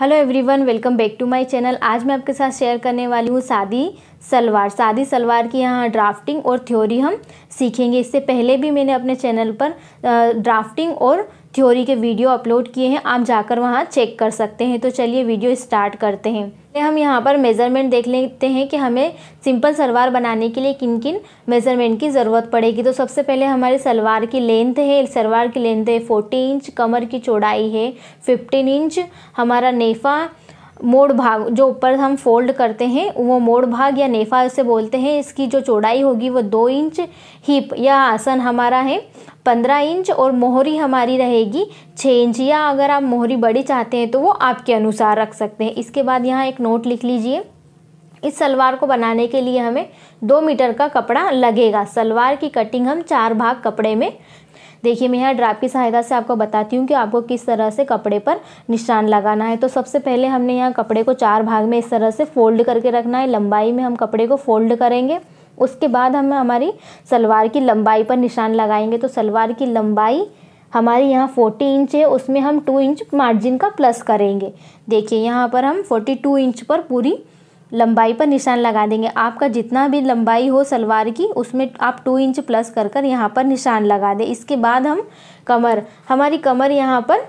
hello everyone welcome back to my channel आज मैं आपके साथ शेयर करने वाली हूँ सादी सलवार सादी सलवार की यहाँ ड्राफ्टिंग और थ्योरी हम सीखेंगे इससे पहले भी मैंने अपने चैनल पर ड्राफ्टिंग और थ्योरी के वीडियो अपलोड किए हैं आप जाकर वहाँ चेक कर सकते हैं तो चलिए वीडियो स्टार्ट करते हैं हम यहाँ पर मेज़रमेंट देख लेते हैं कि हमें सिंपल सलवार बनाने के लिए किन किन मेज़रमेंट की ज़रूरत पड़ेगी तो सबसे पहले हमारे सलवार की लेंथ है सलवार की लेंथ है फोर्टी इंच कमर की चौड़ाई है फिफ्टीन इंच हमारा नेफा मोड़ भाग जो ऊपर हम फोल्ड करते हैं वो मोड़ भाग या नेफा उसे बोलते हैं इसकी जो चौड़ाई होगी वो दो इंच हिप या आसन हमारा है पंद्रह इंच और मोहरी हमारी रहेगी छः इंच या अगर आप मोहरी बड़ी चाहते हैं तो वो आपके अनुसार रख सकते हैं इसके बाद यहाँ एक नोट लिख लीजिए इस सलवार को बनाने के लिए हमें दो मीटर का कपड़ा लगेगा सलवार की कटिंग हम चार भाग कपड़े में देखिए मैं यहाँ ड्राप की सहायता से आपको बताती हूँ कि आपको किस तरह से कपड़े पर निशान लगाना है तो सबसे पहले हमने यहाँ कपड़े को चार भाग में इस तरह से फोल्ड करके रखना है लंबाई में हम कपड़े को फोल्ड करेंगे उसके बाद हम हमारी सलवार की लंबाई पर निशान लगाएंगे तो सलवार की लंबाई हमारे यहाँ 40 इंच है उसमें हम 2 इंच मार्जिन का प्लस करेंगे देखिए यहाँ पर हम 42 इंच पर पूरी लंबाई पर निशान लगा देंगे आपका जितना भी लंबाई हो सलवार की उसमें आप टू इंच प्लस कर कर यहाँ पर निशान लगा दें इसके बाद हम कमर हमारी कमर यहाँ पर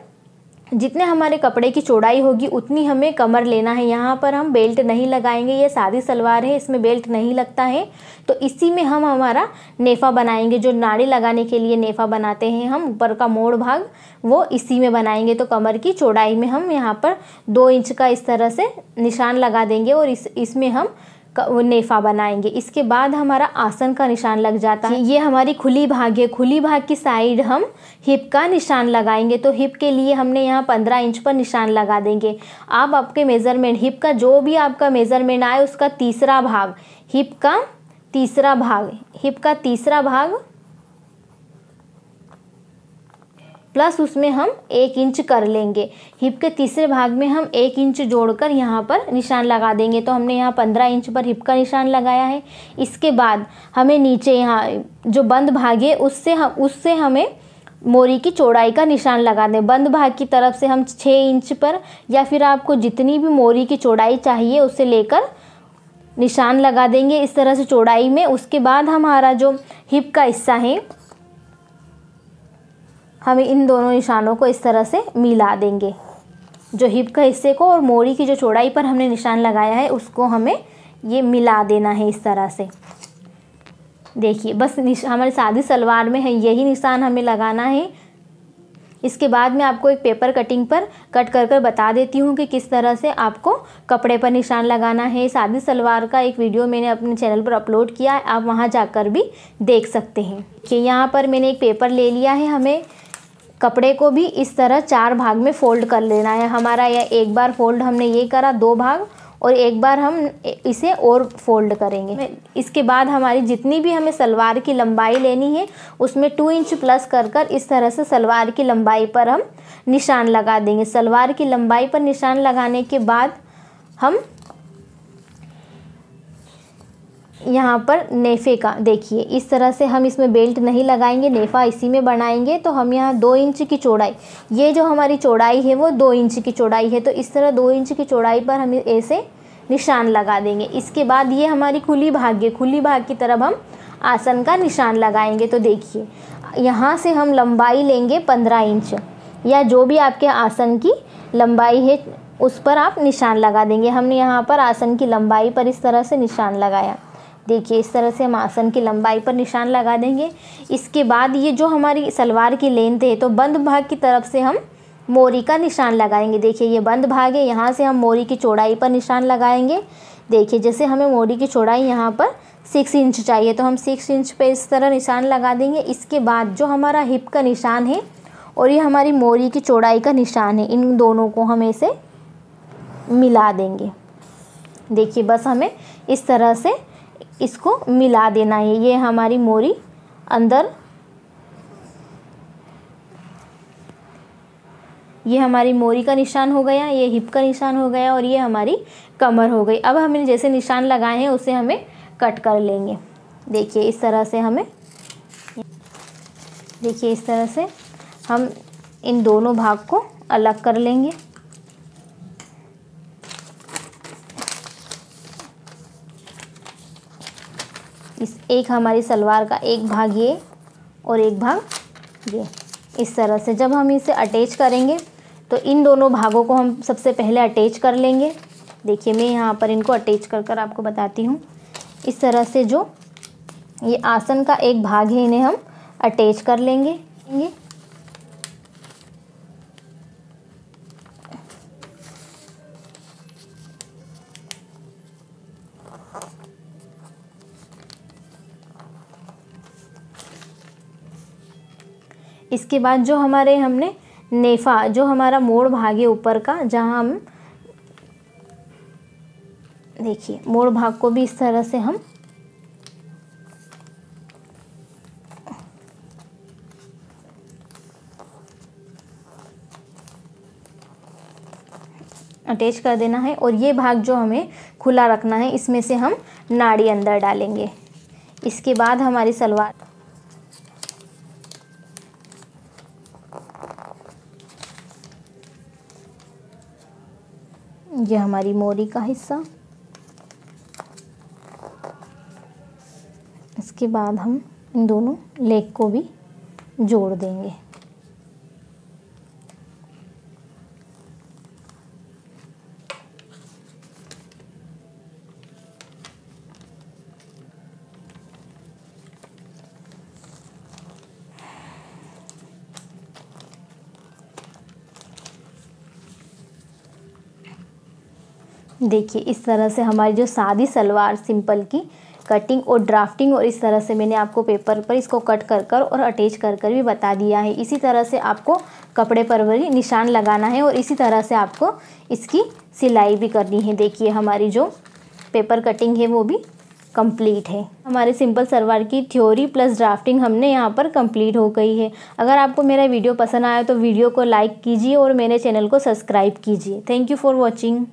जितने हमारे कपड़े की चौड़ाई होगी उतनी हमें कमर लेना है यहाँ पर हम बेल्ट नहीं लगाएंगे ये सादी सलवार है इसमें बेल्ट नहीं लगता है तो इसी में हम हमारा नेफा बनाएंगे जो नाड़ी लगाने के लिए नेफा बनाते हैं हम ऊपर का मोड़ भाग वो इसी में बनाएंगे तो कमर की चौड़ाई में हम यहाँ पर दो इंच का इस तरह से निशान लगा देंगे और इस इसमें हम नेफा बनाएंगे इसके बाद हमारा आसन का निशान लग जाता है ये हमारी खुली भाग है खुली भाग की साइड हम हिप का निशान लगाएंगे तो हिप के लिए हमने यहाँ पंद्रह इंच पर निशान लगा देंगे आप आपके मेज़रमेंट हिप का जो भी आपका मेज़रमेंट आए उसका तीसरा भाग हिप का तीसरा भाग हिप का तीसरा भाग प्लस उसमें हम एक इंच कर लेंगे हिप के तीसरे भाग में हम एक इंच जोड़कर यहाँ पर निशान लगा देंगे तो हमने यहाँ पंद्रह इंच पर हिप का निशान लगाया है इसके बाद हमें नीचे यहाँ जो बंद भाग है उससे हम उससे हमें मोरी की चौड़ाई का निशान लगा दें बंद भाग की तरफ से हम छः इंच पर या फिर आपको जितनी भी मोरी की चौड़ाई चाहिए उसे लेकर निशान लगा देंगे इस तरह से चौड़ाई में उसके बाद हमारा जो हिप का हिस्सा है हम इन दोनों निशानों को इस तरह से मिला देंगे जो हिप का हिस्से को और मोड़ी की जो चौड़ाई पर हमने निशान लगाया है उसको हमें ये मिला देना है इस तरह से देखिए बस हमारी सादी सलवार में है यही निशान हमें लगाना है इसके बाद मैं आपको एक पेपर कटिंग पर कट कर कर बता देती हूँ कि किस तरह से आपको कपड़े पर निशान लगाना है सादी सलवार का एक वीडियो मैंने अपने चैनल पर अपलोड किया है आप वहाँ जाकर भी देख सकते हैं कि यहाँ पर मैंने एक पेपर ले लिया है हमें कपड़े को भी इस तरह चार भाग में फोल्ड कर लेना है हमारा यह एक बार फोल्ड हमने ये करा दो भाग और एक बार हम इसे और फोल्ड करेंगे इसके बाद हमारी जितनी भी हमें सलवार की लंबाई लेनी है उसमें टू इंच प्लस कर कर इस तरह से सलवार की लंबाई पर हम निशान लगा देंगे सलवार की लंबाई पर निशान लगाने के बाद हम यहाँ पर नेफ़े का देखिए इस तरह से हम इसमें बेल्ट नहीं लगाएंगे नेफ़ा इसी में बनाएंगे तो हम यहाँ दो इंच की चौड़ाई ये जो हमारी चौड़ाई है वो दो इंच की चौड़ाई है तो इस तरह दो इंच की चौड़ाई पर हम ऐसे निशान लगा देंगे इसके बाद ये हमारी खुली भाग्य खुली भाग की तरफ हम आसन का निशान लगाएंगे तो देखिए यहाँ से हम लंबाई लेंगे पंद्रह इंच या जो भी आपके आसन की लंबाई है उस पर आप निशान लगा देंगे हमने यहाँ पर आसन की लंबाई पर इस तरह से निशान लगाया देखिए इस तरह से हम आसन की लंबाई पर निशान लगा देंगे इसके बाद ये जो हमारी सलवार की लेंथ है तो बंद भाग की तरफ से हम मोरी का निशान लगाएंगे देखिए ये बंद भाग है यहाँ से हम मोरी की चौड़ाई पर निशान लगाएंगे देखिए जैसे हमें मोरी की चौड़ाई यहाँ पर सिक्स इंच चाहिए तो हम सिक्स इंच पर इस तरह निशान लगा देंगे इसके बाद जो हमारा हिप का निशान है और ये हमारी मोरी की चौड़ाई का निशान है इन दोनों को हम ऐसे मिला देंगे देखिए बस हमें इस तरह से इसको मिला देना है ये हमारी मोरी अंदर ये हमारी मोरी का निशान हो गया ये हिप का निशान हो गया और ये हमारी कमर हो गई अब हमने जैसे निशान लगाए हैं उसे हमें कट कर लेंगे देखिए इस तरह से हमें देखिए इस तरह से हम इन दोनों भाग को अलग कर लेंगे इस एक हमारी सलवार का एक भाग ये और एक भाग ये इस तरह से जब हम इसे अटैच करेंगे तो इन दोनों भागों को हम सबसे पहले अटैच कर लेंगे देखिए मैं यहाँ पर इनको अटैच कर कर आपको बताती हूँ इस तरह से जो ये आसन का एक भाग है इन्हें हम अटैच कर लेंगे इसके बाद जो हमारे हमने नेफा जो हमारा मोड़ भाग है ऊपर का जहाँ हम देखिए मोड़ भाग को भी इस तरह से हम अटैच कर देना है और ये भाग जो हमें खुला रखना है इसमें से हम नाड़ी अंदर डालेंगे इसके बाद हमारी सलवार ये हमारी मोरी का हिस्सा इसके बाद हम इन दोनों लेग को भी जोड़ देंगे देखिए इस तरह से हमारी जो सादी सलवार सिंपल की कटिंग और ड्राफ्टिंग और इस तरह से मैंने आपको पेपर पर इसको कट कर कर और अटैच कर कर भी बता दिया है इसी तरह से आपको कपड़े पर भी निशान लगाना है और इसी तरह से आपको इसकी सिलाई भी करनी है देखिए हमारी जो पेपर कटिंग है वो भी कंप्लीट है हमारे सिंपल सलवार की थ्योरी प्लस ड्राफ्टिंग हमने यहाँ पर कंप्लीट हो गई है अगर आपको मेरा वीडियो पसंद आया तो वीडियो को लाइक कीजिए और मेरे चैनल को सब्सक्राइब कीजिए थैंक यू फॉर वॉचिंग